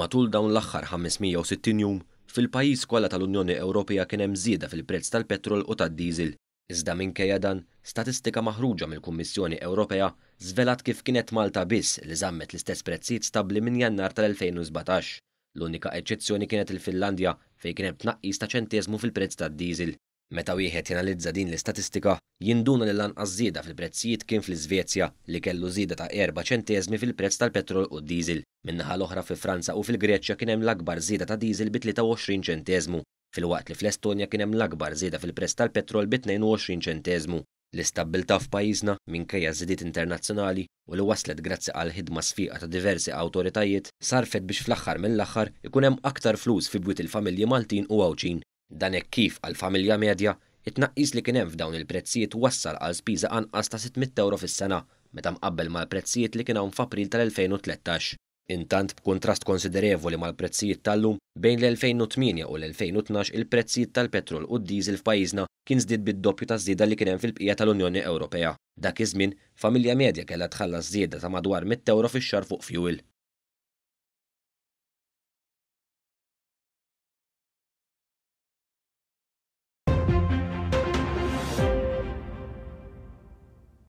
Matul dawn l-aħħar 560 jum, fil-pajis kollha tal-Unjoni Ewropea kien hemm żieda fil-prezz tal-petrol u tad-diesel. Iżda minkejja dan, statistika maħruġa mill-Kummissjoni Ewropea żvelat kif kienet Malta biss li żammet l-istess prezzijiet stabbli minn Jannar tal-2017. L-unika eċċezzjoni kienet il-Finlandja fejn kien hemm tnaqqis ta' ċentesmu fil-prezz tad-diesel. Meta wieħed jenalizza din l-istatistika, jinduna li lanqas żieda fil-prezzijiet kien fl-Iżvezja li kellu żieda ta' 4 ċentezmi fil-prezz tal-petrol u d-diesel. Minnaħa l-oħra fi Franza u fil-Greċja kien hemm l-akbar żieda ta' diesel bi 23 ċentezmu, fil-waqt li fl-Estonja kien hemm l-akbar żieda fil-prezz tal-petrol bi 22 ċentezmu l istabbilta f'pajjiżna minkejja żidiet internazzjonali u li waslet grazzi għal ħidma sfiqa ta' diversi awtoritajiet sarfet biex fl-aħħar mill-aħħar ikun hemm aktar flus fi bwiet il-familji Maltin u Awċin. Dan hekk kif għal familja medja, it-tnaqqis li kien hemm f'dawn il-prezzijiet wassal għal spiża anqas ta' 600 euro fis-sena meta mqabbel mal-prezzijiet li kien hawn f'April tal-2013. Intant b'kuntrast konsiderevoli mal-prezzijiet tal-lum bejn l-2008 u l-2012 il-prezzijiet tal-petrol u d-diesel f'pajjiżna kien żdied bid-doppju ta' żieda li kien hemm fil-bqija tal-Unjoni Ewropea. Dak iż-żmien, familja medja kellha tħallas żieda ta' madwar 100 euro fix-xar fuq fuel.